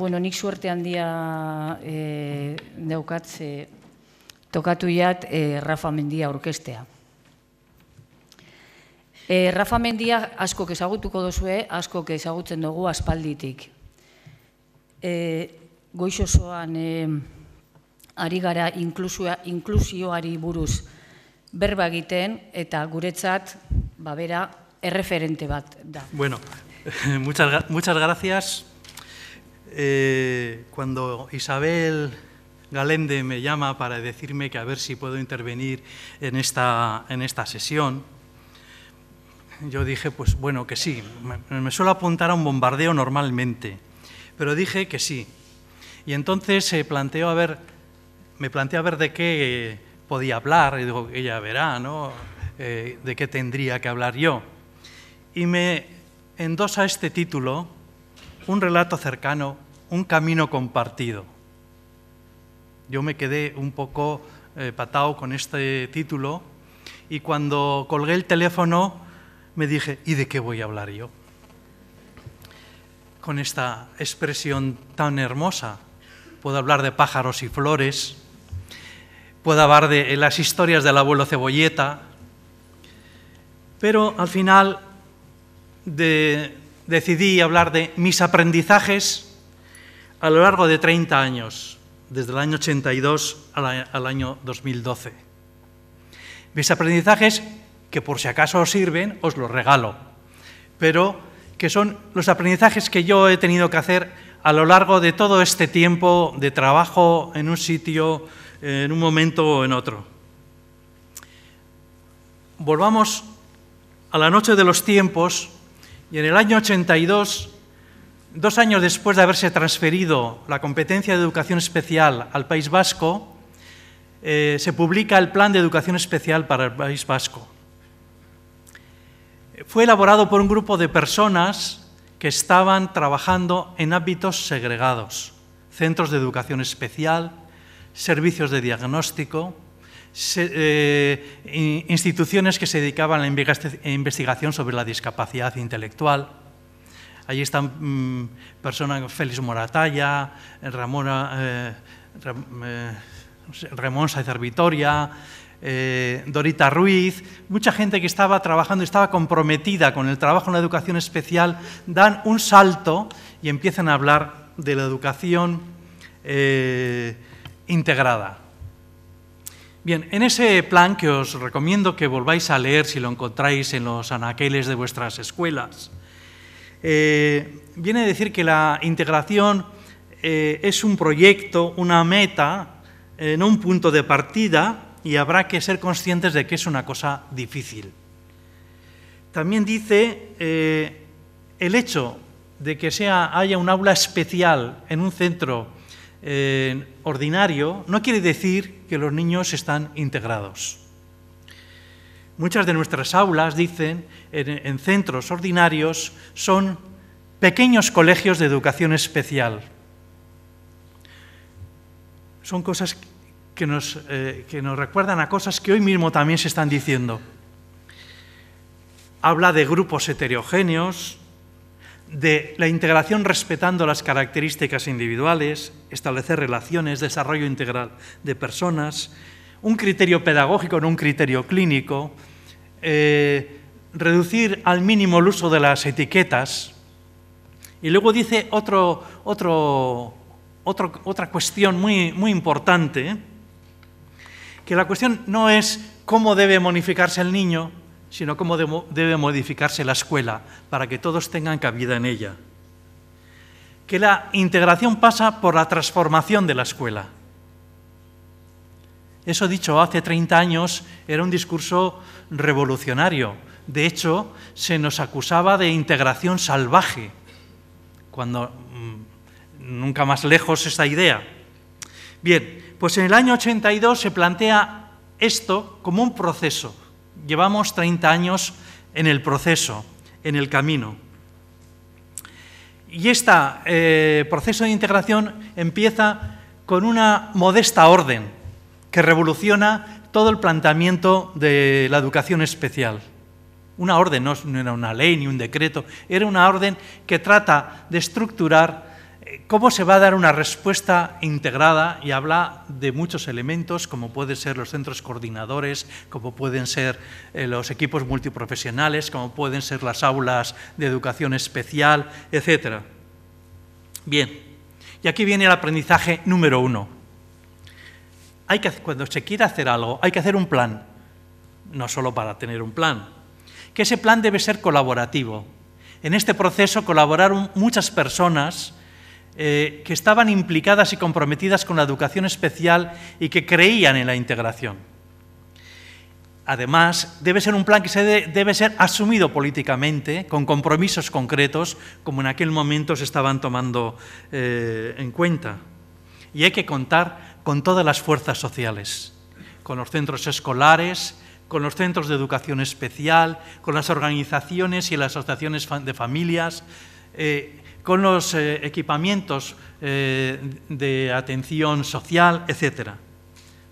Bueno, nik suerte handia e, eh, daukatze tokatu jat eh, Rafa Mendia orkestea. E, Rafa Mendia asko ezagutuko dozue, asko ezagutzen dugu aspalditik. E, goixosoan e, ari gara inklusua, inklusioari buruz berba egiten eta guretzat babera erreferente bat da. Bueno, muchas, muchas gracias. eh, cuando Isabel Galende me llama para decirme que a ver si puedo intervenir en esta, en esta sesión, yo dije, pues bueno, que sí. Me, suelo apuntar a un bombardeo normalmente, pero dije que sí. Y entonces se planteó a ver, me planteé a ver de qué podía hablar, y digo, ella verá, ¿no? Eh, de qué tendría que hablar yo. Y me endosa este título, un relato cercano un camino compartido. Yo me quedé un poco eh, patado con este título y cuando colgué el teléfono me dije, ¿y de qué voy a hablar yo? Con esta expresión tan hermosa. Puedo hablar de pájaros y flores, puedo hablar de eh, las historias del abuelo cebolleta, pero al final decidí hablar de mis aprendizajes a lo largo de 30 años, desde el año 82 al año 2012. Mis aprendizajes, que por si acaso os sirven, os los regalo, pero que son los aprendizajes que yo he tenido que hacer a lo largo de todo este tiempo de trabajo en un sitio, en un momento o en otro. Volvamos a la noche de los tiempos y en el año 82 dos años después de haberse transferido la competencia de educación especial al País Vasco, eh, se publica el Plan de Educación Especial para el País Vasco. Fue elaborado por un grupo de personas que estaban trabajando en ámbitos segregados, centros de educación especial, servicios de diagnóstico, eh, instituciones que se dedicaban a la investigación sobre la discapacidad intelectual. Allí están mm, personas como Félix Moratalla, Ramón eh, eh, Saizervitoria, Vitoria, eh, Dorita Ruiz, mucha gente que estaba trabajando, estaba comprometida con el trabajo en la educación especial, dan un salto y empiezan a hablar de la educación integrada. Bien, en ese plan que os recomiendo que volváis a leer si lo encontráis en los anaqueles de vuestras escuelas, eh, viene a decir que la integración eh, es un proyecto, una meta, eh, no un punto de partida, y habrá que ser conscientes de que es una cosa difícil. También dice el hecho de que haya un aula especial en un centro ordinario no quiere decir que los niños están integrados. Muchas de nuestras aulas, dicen, en, centros ordinarios, son pequeños colegios de educación especial. Son cosas que nos, eh, que nos, recuerdan a cosas que hoy mismo también se están diciendo. Habla de grupos heterogéneos, de la integración respetando las características individuales, establecer relaciones, desarrollo integral de personas, un criterio pedagógico, no un criterio clínico, eh, reducir al mínimo el uso de las etiquetas. Y luego dice otra cuestión muy, muy importante, ¿eh? que la cuestión no es cómo debe modificarse el niño, sino cómo debe modificarse la escuela para que todos tengan cabida en ella. Que la integración pasa por la transformación de la escuela eso dicho hace 30 años era un discurso revolucionario. De hecho, se nos acusaba de integración salvaje, cuando mm, nunca más lejos esta idea. Bien, pues en el año 82 se plantea esto como un proceso. Llevamos 30 años en el proceso, en el camino. Y este proceso de integración empieza con una modesta orden que revoluciona todo el planteamiento de la educación especial. Una orden, no, era una ley ni un decreto, era una orden que trata de estructurar eh, cómo se va a dar una respuesta integrada y habla de muchos elementos, como pueden ser los centros coordinadores, como pueden ser eh, los equipos multiprofesionales, como pueden ser las aulas de educación especial, etc. Bien, y aquí viene el aprendizaje número uno, hay que, cuando se quiere hacer algo, hay que hacer un plan, no solo para tener un plan, que ese plan debe ser colaborativo. En este proceso colaboraron muchas personas eh, que estaban implicadas y comprometidas con la educación especial y que creían en la integración. Además, debe ser un plan que se debe ser asumido políticamente, con compromisos concretos, como en aquel momento se estaban tomando eh, en cuenta. Y hay que contar con todas las fuerzas sociales, con los centros escolares, con los centros de educación especial, con las organizaciones y las asociaciones de familias, eh, con los eh, equipamientos eh, de atención social, etc.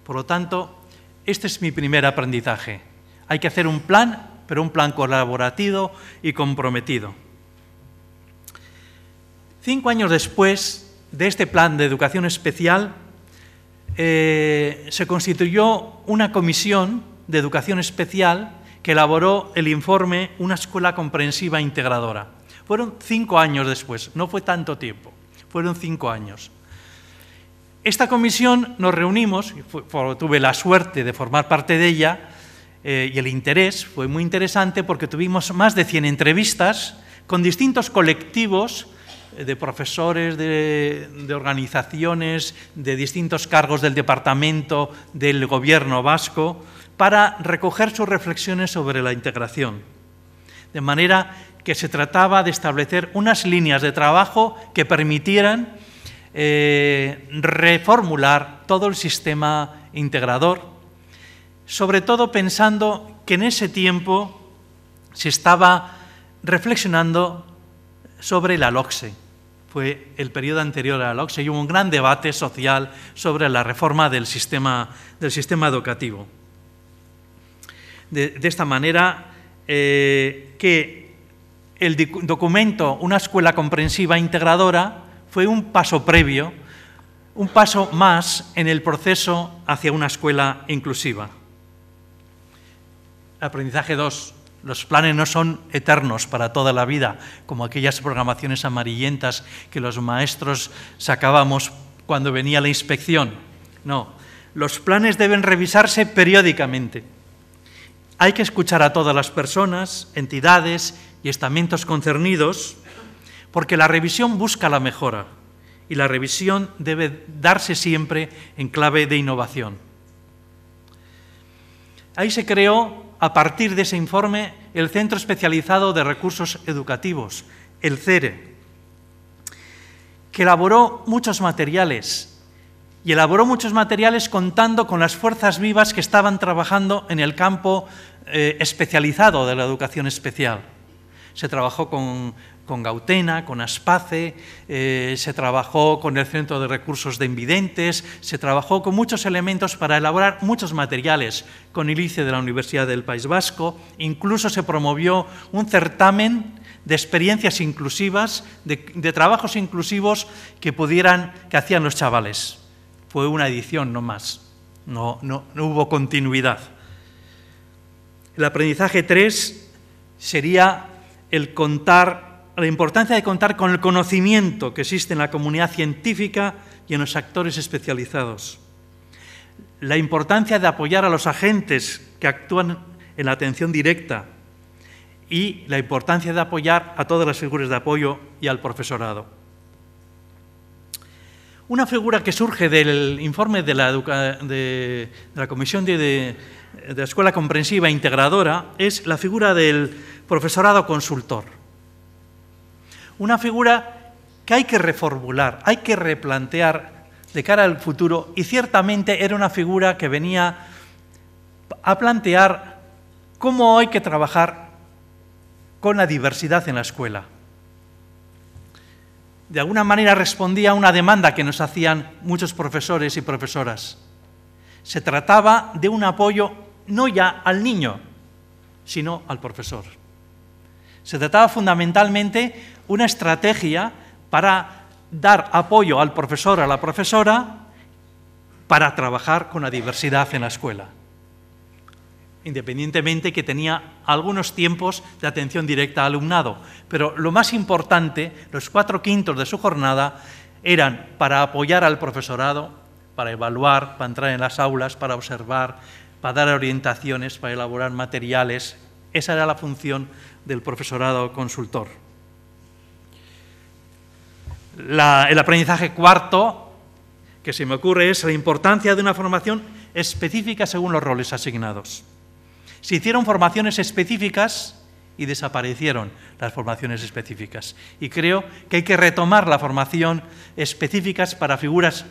Por lo tanto, este es mi primer aprendizaje. Hay que hacer un plan, pero un plan colaborativo y comprometido. Cinco años después de este plan de educación especial, eh, se constituyó una comisión de educación especial que elaboró el informe Una escuela comprensiva integradora. Fueron cinco años después, no fue tanto tiempo, fueron cinco años. Esta comisión nos reunimos, tuve la suerte de formar parte de ella eh, y el interés fue muy interesante porque tuvimos más de 100 entrevistas con distintos colectivos de profesores, de, organizaciones, de distintos cargos del departamento del gobierno vasco, para recoger sus reflexiones sobre la integración. De manera que se trataba de establecer unas líneas de trabajo que permitieran eh, reformular todo el sistema integrador, sobre todo pensando que en ese tiempo se estaba reflexionando sobre la LOCSE. Fue el periodo anterior a la LOCSE y hubo un gran debate social sobre la reforma del sistema, del sistema educativo. De, esta manera, eh, que el documento Una escuela comprensiva integradora fue un paso previo, un paso más en el proceso hacia una escuela inclusiva. Aprendizaje 2. Los planes no son eternos para toda la vida, como aquellas programaciones amarillentas que los maestros sacábamos cuando venía la inspección. No, los planes deben revisarse periódicamente. Hay que escuchar a todas las personas, entidades y estamentos concernidos, porque la revisión busca la mejora y la revisión debe darse siempre en clave de innovación. Ahí se creó a partir de ese informe el Centro Especializado de Recursos Educativos, el CERE, que elaboró muchos materiales y elaboró muchos materiales contando con las fuerzas vivas que estaban trabajando en el campo eh, especializado de la educación especial se trabajó con, Gautena, con Aspace, eh, se trabajó con el Centro de Recursos de Invidentes, se trabajó con muchos elementos para elaborar muchos materiales, con Ilice de la Universidad del País Vasco, incluso se promovió un certamen de experiencias inclusivas, de, trabajos inclusivos que pudieran, que hacían los chavales. Fue una edición, no más. No, no, no hubo continuidad. El aprendizaje 3 sería el contar, la importancia de contar con el conocimiento que existe en la comunidad científica y en los actores especializados. La importancia de apoyar a los agentes que actúan en la atención directa y la importancia de apoyar a todas las figuras de apoyo y al profesorado. Una figura que surge del informe de la, la Comisión de eh, de la escuela comprensiva integradora es la figura del profesorado consultor. Una figura que hay que reformular, hay que replantear de cara al futuro y ciertamente era una figura que venía a plantear cómo hay que trabajar con la diversidad en la escuela. De alguna manera respondía a una demanda que nos hacían muchos profesores y profesoras se trataba de un apoyo no ya al niño, sino al profesor. Se trataba fundamentalmente una estrategia para dar apoyo al profesor, a la profesora, para trabajar con la diversidad en la escuela, independientemente que tenía algunos tiempos de atención directa al alumnado. Pero lo más importante, los cuatro quintos de su jornada, eran para apoyar al profesorado para evaluar, para entrar en las aulas, para observar, para dar orientaciones, para elaborar materiales. Esa era la función del profesorado consultor. el aprendizaje cuarto que se me ocurre es la importancia de una formación específica según los roles asignados. Se hicieron formaciones específicas y desaparecieron las formaciones específicas. Y creo que hay que retomar la formación específicas para figuras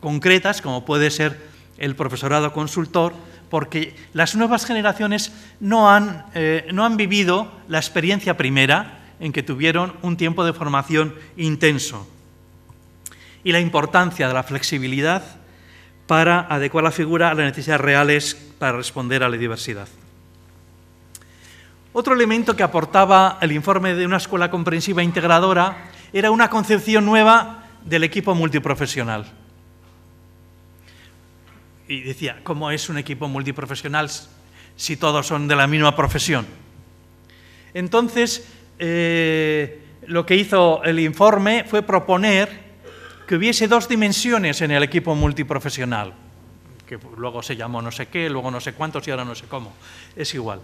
concretas, como puede ser el profesorado consultor, porque las nuevas generaciones no han, eh, no han vivido la experiencia primera en que tuvieron un tiempo de formación intenso. Y la importancia de la flexibilidad para adecuar la figura a las necesidades reales para responder a la diversidad. Otro elemento que aportaba el informe de una escuela comprensiva integradora era una concepción nueva del equipo multiprofesional y decía, ¿cómo es un equipo multiprofesional si todos son de la misma profesión? Entonces, eh, lo que hizo el informe fue proponer que hubiese dos dimensiones en el equipo multiprofesional, que luego se llamó no sé qué, luego no sé cuántos y ahora no sé cómo, es igual.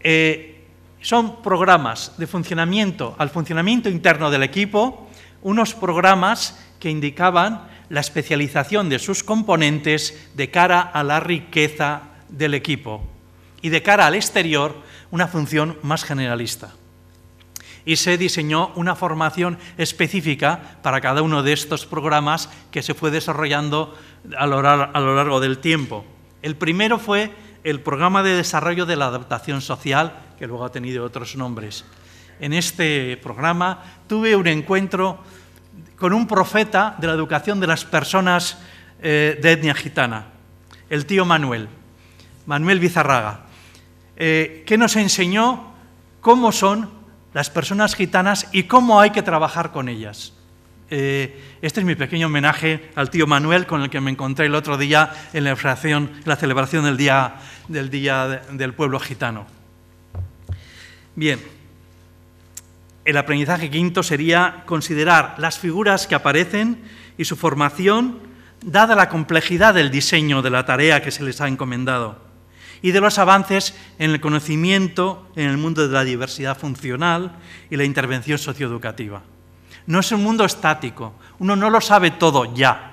Eh, son programas de funcionamiento al funcionamiento interno del equipo, unos programas que indicaban la especialización de sus componentes de cara a la riqueza del equipo y de cara al exterior una función más generalista. Y se diseñó una formación específica para cada uno de estos programas que se fue desarrollando a lo, largo del tiempo. El primero fue el programa de desarrollo de la adaptación social, que luego ha tenido otros nombres. En este programa tuve un encuentro con un profeta de la educación de las personas eh, de etnia gitana, el tío Manuel, Manuel Bizarraga, eh, que nos enseñó cómo son las personas gitanas y cómo hay que trabajar con ellas. Eh, este es mi pequeño homenaje al tío Manuel, con el que me encontré el otro día en la, celebración del Día, del del Pueblo Gitano. Bien. El aprendizaje quinto sería considerar las figuras que aparecen y su formación, dada la complejidad del diseño de la tarea que se les ha encomendado y de los avances en el conocimiento en el mundo de la diversidad funcional y la intervención socioeducativa. No es un mundo estático, uno no lo sabe todo ya.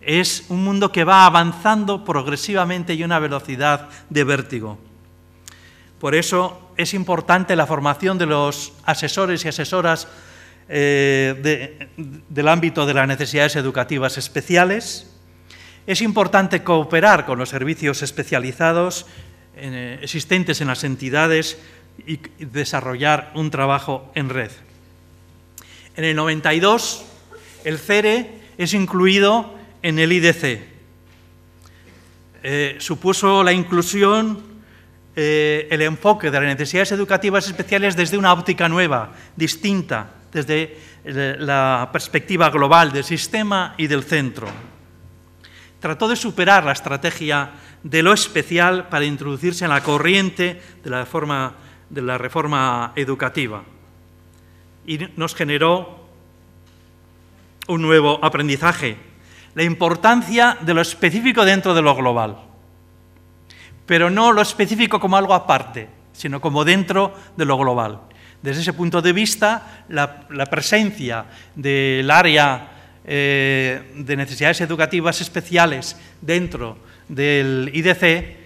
Es un mundo que va avanzando progresivamente y a una velocidad de vértigo. Por eso es importante la formación de los asesores y asesoras eh, del ámbito de las necesidades educativas especiales. Es importante cooperar con los servicios especializados eh, existentes en las entidades y desarrollar un trabajo en red. En el 92, el CERE es incluido en el IDC. Eh, supuso la inclusión eh, el enfoque de las necesidades educativas especiales desde una óptica nueva, distinta, desde eh, la perspectiva global del sistema y del centro. Trató de superar la estrategia de lo especial para introducirse en la corriente de la, de la reforma educativa y nos generó un nuevo aprendizaje, la importancia de lo específico dentro de lo global pero no lo específico como algo aparte, sino como dentro de lo global. Desde ese punto de vista, la, presencia del área eh, de necesidades educativas especiales dentro del IDC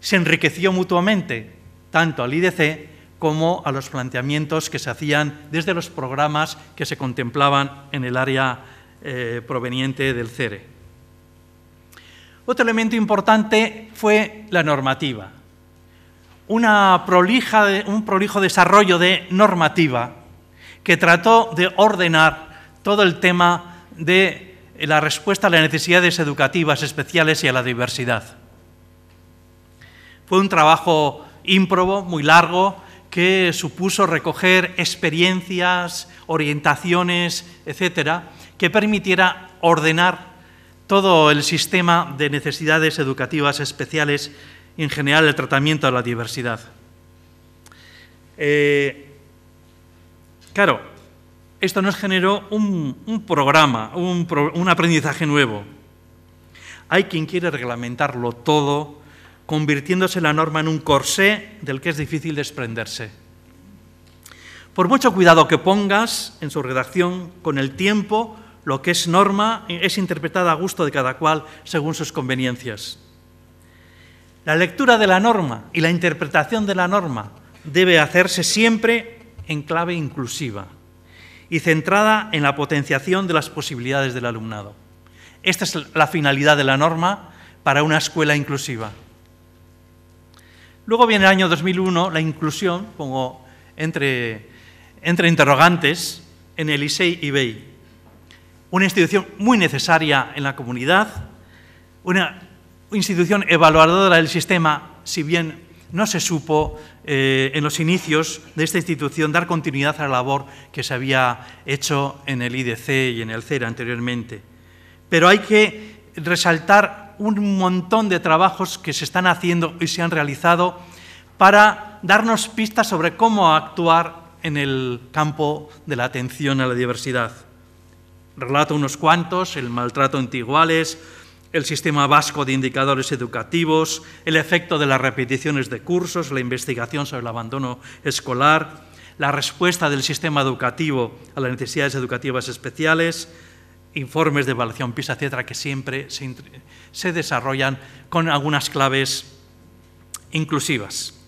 se enriqueció mutuamente, tanto al IDC como a los planteamientos que se hacían desde los programas que se contemplaban en el área eh, proveniente del CERE. Otro elemento importante fue la normativa. un prolijo desarrollo de normativa que trató de ordenar todo el tema de la respuesta a las necesidades educativas especiales y a la diversidad. Fue un trabajo ímprobo, muy largo, que supuso recoger experiencias, orientaciones, etcétera, que permitiera ordenar todo el sistema de necesidades educativas especiales, en general el tratamiento de la diversidad. Eh, claro, esto nos generó un, un programa, un, un aprendizaje nuevo. Hay quien quiere reglamentarlo todo, convirtiéndose la norma en un corsé del que es difícil desprenderse. Por mucho cuidado que pongas en su redacción, con el tiempo lo que es norma es interpretada a gusto de cada cual según sus conveniencias. La lectura de la norma y la interpretación de la norma debe hacerse siempre en clave inclusiva y centrada en la potenciación de las posibilidades del alumnado. Esta es la finalidad de la norma para una escuela inclusiva. Luego viene el año 2001, la inclusión, pongo entre, entre interrogantes, en el ISEI y BEI una institución muy necesaria en la comunidad, una institución evaluadora del sistema, si bien no se supo eh, en los inicios de esta institución dar continuidad a la labor que se había hecho en el IDC y en el CERA anteriormente. Pero hay que resaltar un montón de trabajos que se están haciendo y se han realizado para darnos pistas sobre cómo actuar en el campo de la atención a la diversidad. Relato unos cuantos, el maltrato entre el sistema vasco de indicadores educativos, el efecto de las repeticiones de cursos, la investigación sobre el abandono escolar, la respuesta del sistema educativo a las necesidades educativas especiales, informes de evaluación PISA, etcétera, que siempre se desarrollan con algunas claves inclusivas.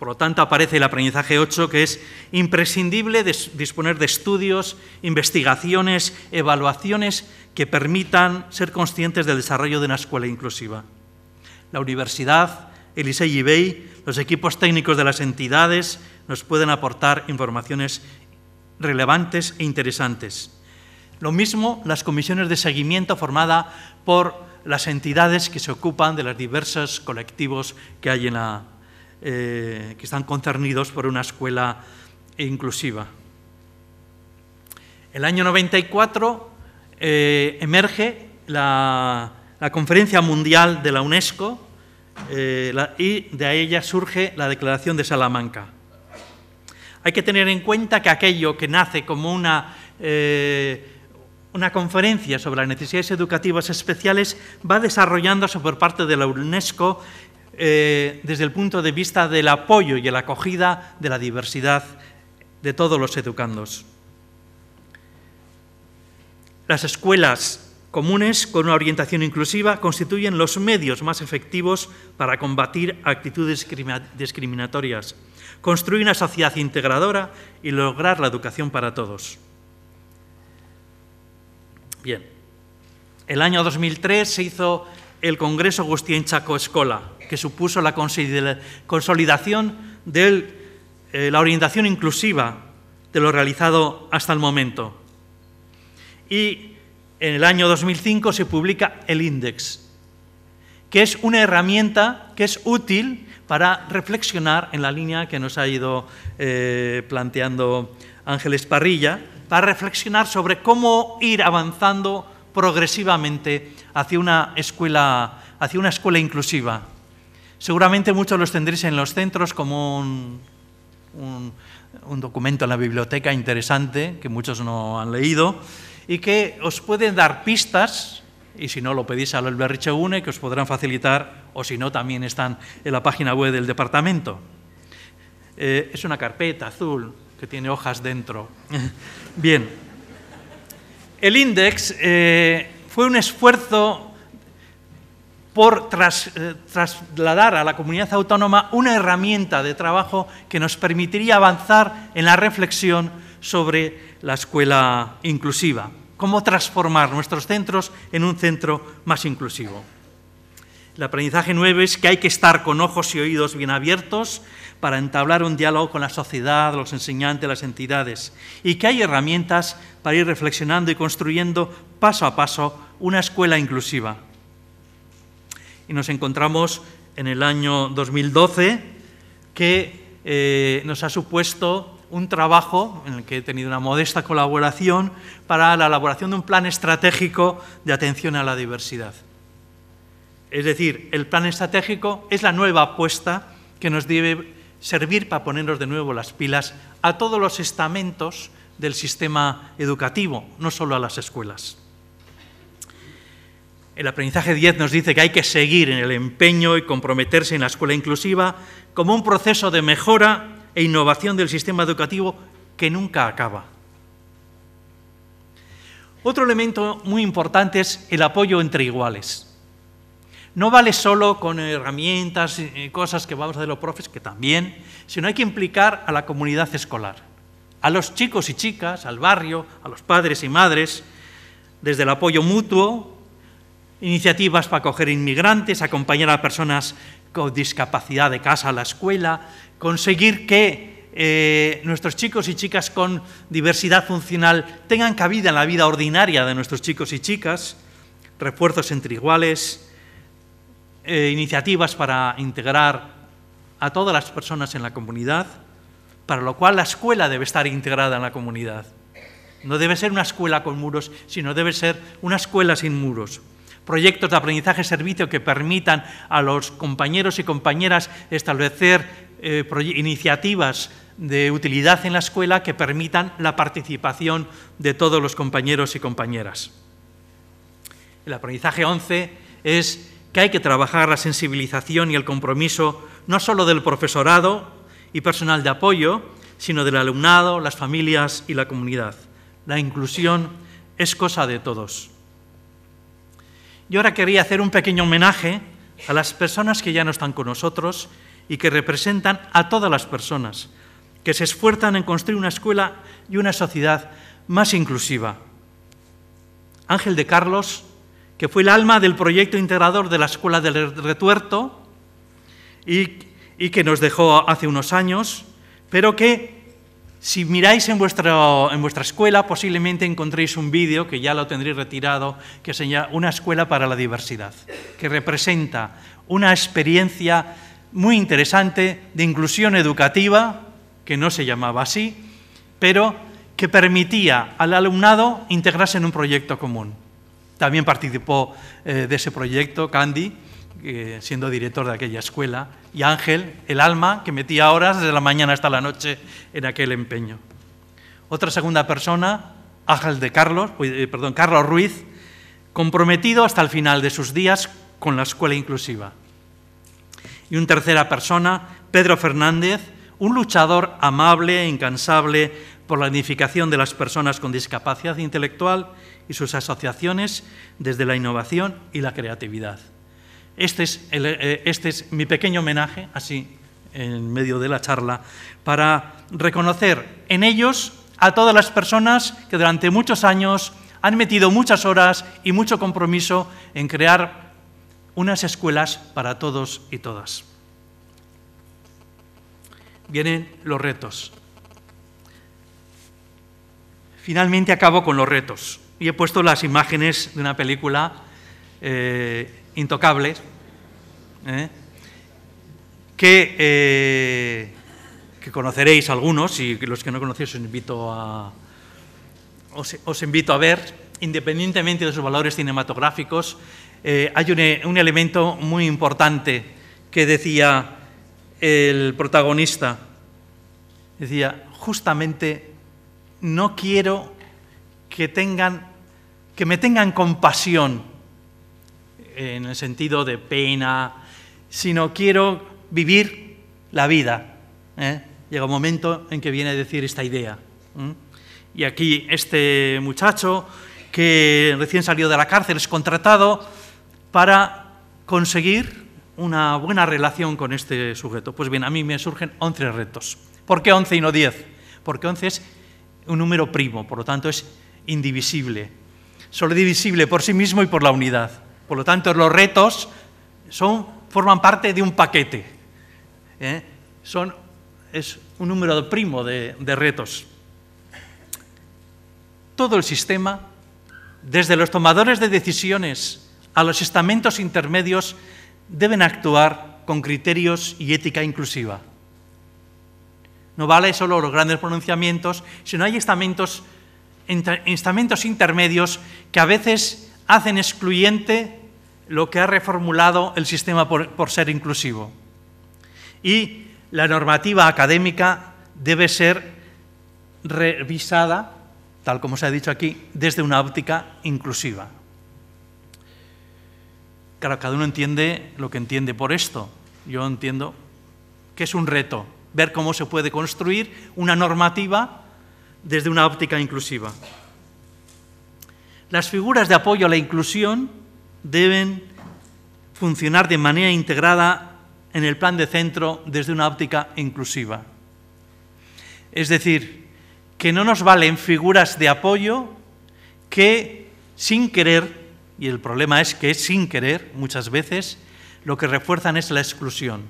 Por lo tanto, aparece el aprendizaje 8, que es imprescindible disponer de estudios, investigaciones, evaluaciones que permitan ser conscientes del desarrollo de una escuela inclusiva. La universidad, el ISEI y BEI, los equipos técnicos de las entidades nos pueden aportar informaciones relevantes e interesantes. Lo mismo las comisiones de seguimiento formada por las entidades que se ocupan de los diversos colectivos que hay en la, eh, que están concernidos por una escuela inclusiva. El año 94 eh, emerge la, Conferencia Mundial de la UNESCO eh, y de ella surge la Declaración de Salamanca. Hay que tener en cuenta que aquello que nace como una, una conferencia sobre las necesidades educativas especiales va desarrollándose por parte de la UNESCO eh, desde el punto de vista del apoyo y la acogida de la diversidad de todos los educandos. Las escuelas comunes con una orientación inclusiva constituyen los medios más efectivos para combatir actitudes discriminatorias, construir una sociedad integradora y lograr la educación para todos. Bien, el año 2003 se hizo el Congreso Agustín Chaco Escola, que supuso la consolidación de eh, la orientación inclusiva de lo realizado hasta el momento. Y en el año 2005 se publica el Index, que es una herramienta que es útil para reflexionar en la línea que nos ha ido eh, planteando Ángeles Parrilla, para reflexionar sobre cómo ir avanzando progresivamente hacia una escuela, hacia una escuela inclusiva. Seguramente muchos los tendréis en los centros como un, documento en la biblioteca interesante que muchos no han leído y que os pueden dar pistas, y si no lo pedís al Berricho UNE, que os podrán facilitar, o si no, también están en la página web del departamento. Eh, es una carpeta azul que tiene hojas dentro. Bien. El INDEX eh, fue un esfuerzo por eh, trasladar a la comunidad autónoma una herramienta de trabajo que nos permitiría avanzar en la reflexión sobre la escuela inclusiva, cómo transformar nuestros centros en un centro más inclusivo. El aprendizaje nuevo es que hay que estar con ojos y oídos bien abiertos para entablar un diálogo con la sociedad, los enseñantes, las entidades, y que hay herramientas para ir reflexionando y construyendo paso a paso una escuela inclusiva y nos encontramos en el año 2012 que eh, nos ha supuesto un trabajo en el que he tenido una modesta colaboración para la elaboración de un plan estratégico de atención a la diversidad. Es decir, el plan estratégico es la nueva apuesta que nos debe servir para ponernos de nuevo las pilas a todos los estamentos del sistema educativo, no solo a las escuelas. El aprendizaje 10 nos dice que hay que seguir en el empeño y comprometerse en la escuela inclusiva como un proceso de mejora e innovación del sistema educativo que nunca acaba. Otro elemento muy importante es el apoyo entre iguales. No vale solo con herramientas y cosas que vamos a hacer los profes, que también, sino hay que implicar a la comunidad escolar, a los chicos y chicas, al barrio, a los padres y madres, desde el apoyo mutuo, iniciativas para acoger inmigrantes, acompañar a personas con discapacidad de casa a la escuela, conseguir que eh, nuestros chicos y chicas con diversidad funcional tengan cabida en la vida ordinaria de nuestros chicos y chicas, refuerzos entre iguales, eh, iniciativas para integrar a todas las personas en la comunidad, para lo cual la escuela debe estar integrada en la comunidad. No debe ser una escuela con muros, sino debe ser una escuela sin muros proyectos de aprendizaje-servicio que permitan a los compañeros y compañeras establecer eh, iniciativas de utilidad en la escuela que permitan la participación de todos los compañeros y compañeras. El aprendizaje 11 es que hay que trabajar la sensibilización y el compromiso no solo del profesorado y personal de apoyo, sino del alumnado, las familias y la comunidad. La inclusión es cosa de todos. Yo ahora quería hacer un pequeño homenaje a las personas que ya no están con nosotros y que representan a todas las personas que se esfuerzan en construir una escuela y una sociedad más inclusiva. Ángel de Carlos, que fue el alma del proyecto integrador de la Escuela del Retuerto y, y que nos dejó hace unos años, pero que si miráis en, vuestra escuela, posiblemente encontréis un vídeo, que ya lo tendréis retirado, que señala una escuela para la diversidad, que representa una experiencia muy interesante de inclusión educativa, que no se llamaba así, pero que permitía al alumnado integrarse en un proyecto común. También participó eh, de ese proyecto Candy, eh, siendo director de aquella escuela, y Ángel, el alma, que metía horas desde la mañana hasta la noche en aquel empeño. Otra segunda persona, Ángel de Carlos, eh, perdón, Carlos Ruiz, comprometido hasta el final de sus días con la escuela inclusiva. Y una tercera persona, Pedro Fernández, un luchador amable e incansable por la edificación de las personas con discapacidad intelectual y sus asociaciones desde la innovación y la creatividad. Este, eh, este es, mi pequeño homenaje, así en medio de la charla, para reconocer en ellos a todas las personas que durante muchos años han metido muchas horas y mucho compromiso en crear unas escuelas para todos y todas. Vienen los retos. Finalmente acabo con los retos y he puesto las imágenes de una película eh, intocables, ¿eh? Eh, que, conoceréis algunos, y los que no conocéis os invito a, os, invito a ver, independientemente de sus valores cinematográficos, eh, hay un, un elemento muy importante que decía el protagonista. Decía, justamente no quiero que tengan que me tengan compasión en el sentido de pena, sino quiero vivir la vida. ¿eh? Llega un momento en que viene a decir esta idea. Y aquí este muchacho que recién salió de la cárcel es contratado para conseguir una buena relación con este sujeto. Pues bien, a mí me surgen 11 retos. ¿Por qué 11 y no 10? Porque 11 es un número primo, por lo tanto es indivisible. Solo divisible por sí mismo y por la unidad. Por lo tanto, los retos son, forman parte de un paquete. ¿eh? Son, es un número primo de, retos. Todo el sistema, desde los tomadores de decisiones a los estamentos intermedios, deben actuar con criterios y ética inclusiva. No vale solo los grandes pronunciamientos, sino hay estamentos, estamentos intermedios que a veces hacen excluyente lo que ha reformulado el sistema por, ser inclusivo. Y la normativa académica debe ser revisada, tal como se ha dicho aquí, desde una óptica inclusiva. Claro, cada uno entiende lo que entiende por esto. Yo entiendo que es un reto ver cómo se puede construir una normativa desde una óptica inclusiva. Las figuras de apoyo a la inclusión deben funcionar de manera integrada en el plan de centro desde una óptica inclusiva. Es decir, que no nos valen figuras de apoyo que sin querer, y el problema es que es sin querer muchas veces, lo que refuerzan es la exclusión.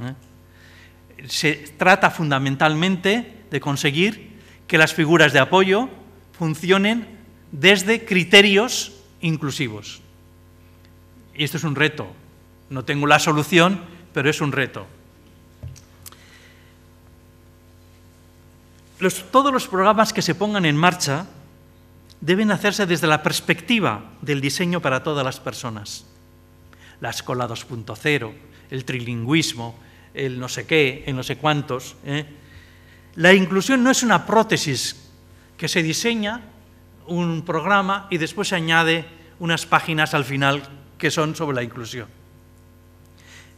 ¿eh? Se trata fundamentalmente de conseguir que las figuras de apoyo funcionen desde criterios inclusivos. Y esto es un reto. No tengo la solución, pero es un reto. todos los programas que se pongan en marcha deben hacerse desde la perspectiva del diseño para todas las personas. La escuela 2.0, el trilingüismo, el no sé qué, el no sé cuántos. ¿eh? La inclusión no es una prótesis que se diseña un programa y después se añade unas páginas al final que son sobre la inclusión.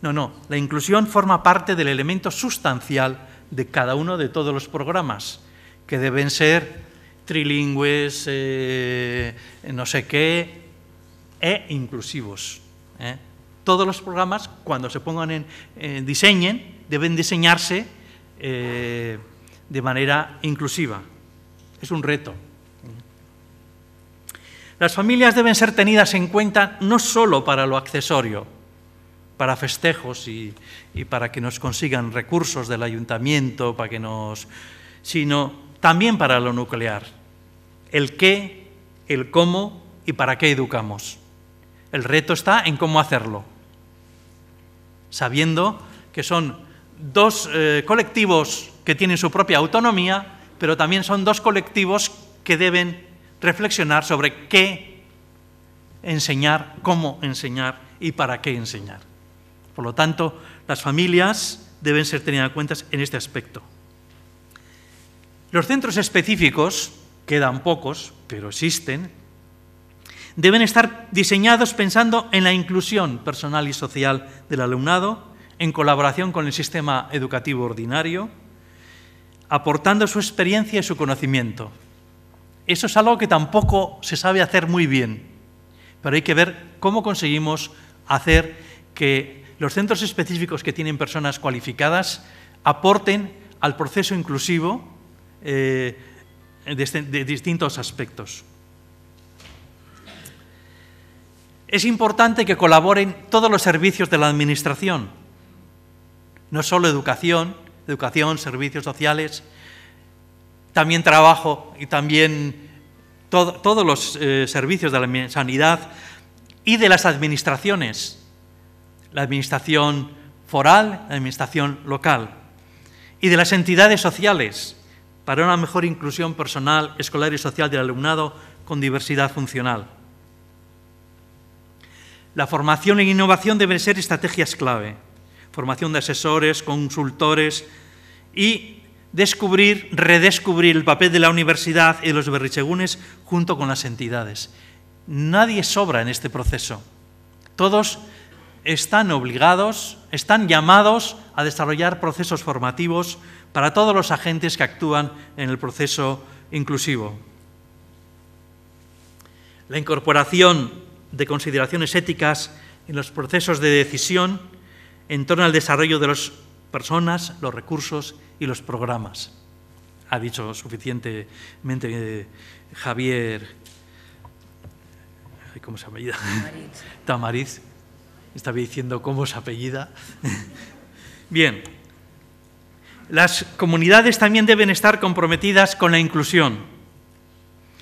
No, no, la inclusión forma parte del elemento sustancial de cada uno de todos los programas, que deben ser trilingües, eh, no sé qué, e inclusivos. ¿eh? Todos los programas, cuando se pongan en, eh, diseñen, deben diseñarse de manera inclusiva. Es un reto. Las familias deben ser tenidas en cuenta no solo para lo accesorio, para festejos y, para que nos consigan recursos del ayuntamiento, para que nos, sino también para lo nuclear. El qué, el cómo y para qué educamos. El reto está en cómo hacerlo, sabiendo que son dos eh, colectivos que tienen su propia autonomía, pero también son dos colectivos que deben reflexionar sobre qué enseñar, cómo enseñar y para qué enseñar. Por lo tanto, las familias deben ser tenidas en cuenta en este aspecto. Los centros específicos, quedan pocos, pero existen, deben estar diseñados pensando en la inclusión personal y social del alumnado, en colaboración con el sistema educativo ordinario, aportando su experiencia y su conocimiento, eso es algo que tampoco se sabe hacer muy bien, pero hay que ver cómo conseguimos hacer que los centros específicos que tienen personas cualificadas aporten al proceso inclusivo eh, de, este, de distintos aspectos. Es importante que colaboren todos los servicios de la Administración, no solo educación, educación, servicios sociales, también trabajo y también todos los eh, servicios de la sanidad y de las administraciones, la administración foral, la administración local, y de las entidades sociales, para una mejor inclusión personal, escolar y social del alumnado con diversidad funcional. La formación e innovación deben ser estrategias clave, formación de asesores, consultores y descubrir, redescubrir el papel de la universidad y los berrichegunes junto con las entidades. Nadie sobra en este proceso. Todos están obligados, están llamados a desarrollar procesos formativos para todos los agentes que actúan en el proceso inclusivo. La incorporación de consideraciones éticas en los procesos de decisión en torno al desarrollo de los personas, los recursos y los programas. Ha dicho suficientemente eh, Javier, ¿cómo se apellida? Tamariz. Tamariz. Estaba diciendo cómo se apellida. Bien. Las comunidades también deben estar comprometidas con la inclusión,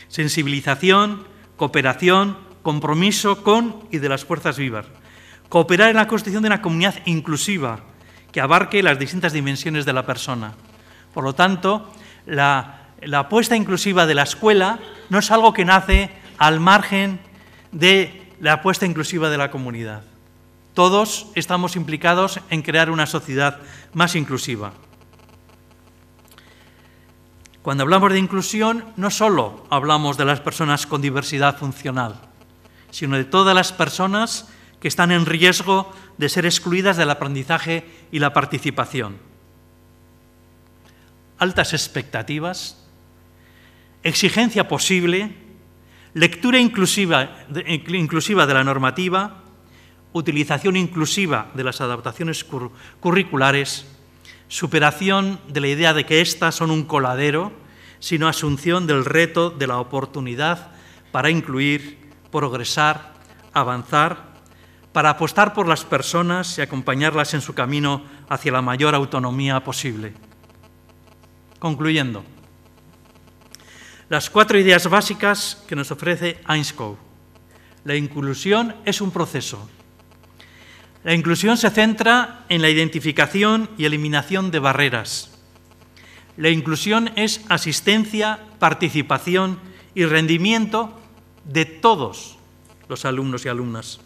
sensibilización, cooperación, compromiso con y de las fuerzas vivas. Cooperar en la construcción de una comunidad inclusiva, que abarque las distintas dimensiones de la persona. Por lo tanto, la, apuesta inclusiva de la escuela no es algo que nace al margen de la apuesta inclusiva de la comunidad. Todos estamos implicados en crear una sociedad más inclusiva. Cuando hablamos de inclusión, no solo hablamos de las personas con diversidad funcional, sino de todas las personas que están en riesgo de ser excluidas del aprendizaje y la participación. Altas expectativas, exigencia posible, lectura inclusiva, inclusiva de la normativa, utilización inclusiva de las adaptaciones curriculares, superación de la idea de que éstas son un coladero, sino asunción del reto de la oportunidad para incluir, progresar, avanzar para apostar por las personas y acompañarlas en su camino hacia la mayor autonomía posible. Concluyendo, las cuatro ideas básicas que nos ofrece Einskow. La inclusión es un proceso. La inclusión se centra en la identificación y eliminación de barreras. La inclusión es asistencia, participación y rendimiento de todos los alumnos y alumnas.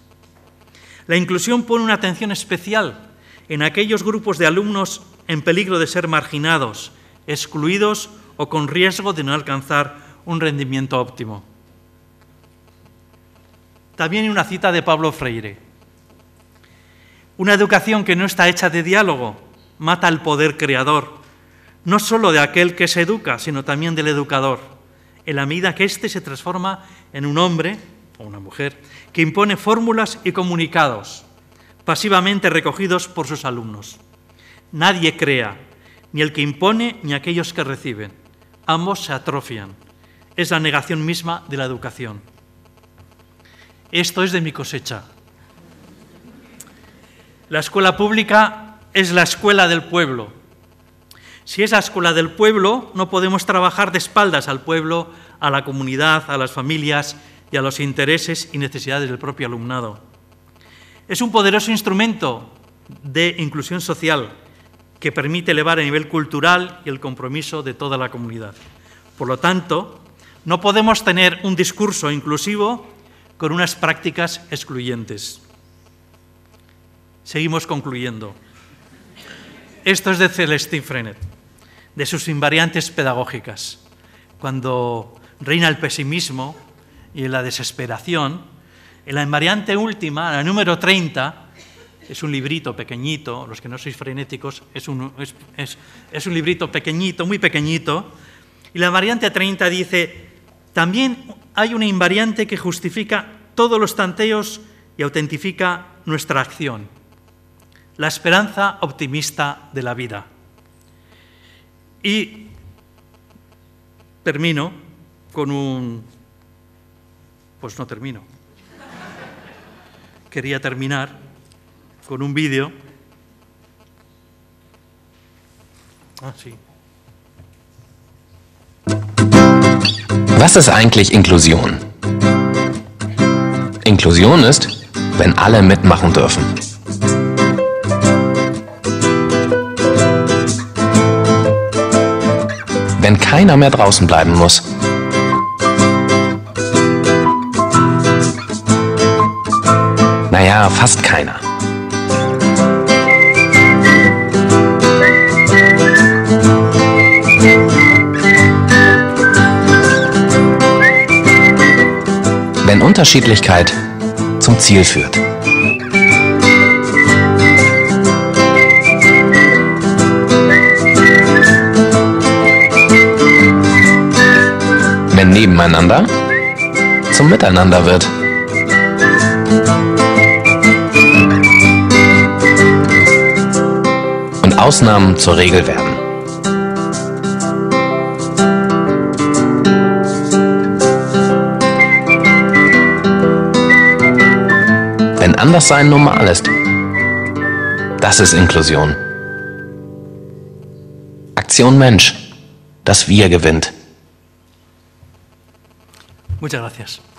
La inclusión pone una atención especial en aquellos grupos de alumnos en peligro de ser marginados, excluidos o con riesgo de no alcanzar un rendimiento óptimo. También hay una cita de Pablo Freire. Una educación que no está hecha de diálogo mata al poder creador, no solo de aquel que se educa, sino también del educador, en la medida que éste se transforma en un hombre o una mujer, que impone fórmulas y comunicados, pasivamente recogidos por sus alumnos. Nadie crea, ni el que impone ni aquellos que reciben. Ambos se atrofian. Es la negación misma de la educación. Esto es de mi cosecha. La escuela pública es la escuela del pueblo. Si es la escuela del pueblo, no podemos trabajar de espaldas al pueblo, a la comunidad, a las familias y a los intereses y necesidades del propio alumnado. Es un poderoso instrumento de inclusión social que permite elevar a nivel cultural y el compromiso de toda la comunidad. Por lo tanto, no podemos tener un discurso inclusivo con unas prácticas excluyentes. Seguimos concluyendo. Esto es de Celestine Frenet, de sus invariantes pedagógicas. Cuando reina el pesimismo, y en la desesperación, en la invariante última, la número 30, es un librito pequeñito, los que no sois frenéticos, es un, librito pequeñito, muy pequeñito, y la variante 30 dice, también hay una invariante que justifica todos los tanteos y autentifica nuestra acción, la esperanza optimista de la vida. Y termino con un pues no termino. Quería terminar con un vídeo. Ah, sí. Was ist eigentlich Inklusion? Inklusion ist, wenn alle mitmachen dürfen. Wenn keiner mehr draußen bleiben muss. ja fast keiner. Wenn Unterschiedlichkeit zum Ziel führt. Wenn nebeneinander zum Miteinander wird. Ausnahmen zur Regel werden. Wenn Anderssein normal ist, das ist Inklusion. Aktion Mensch, das Wir gewinnt. Muchas gracias.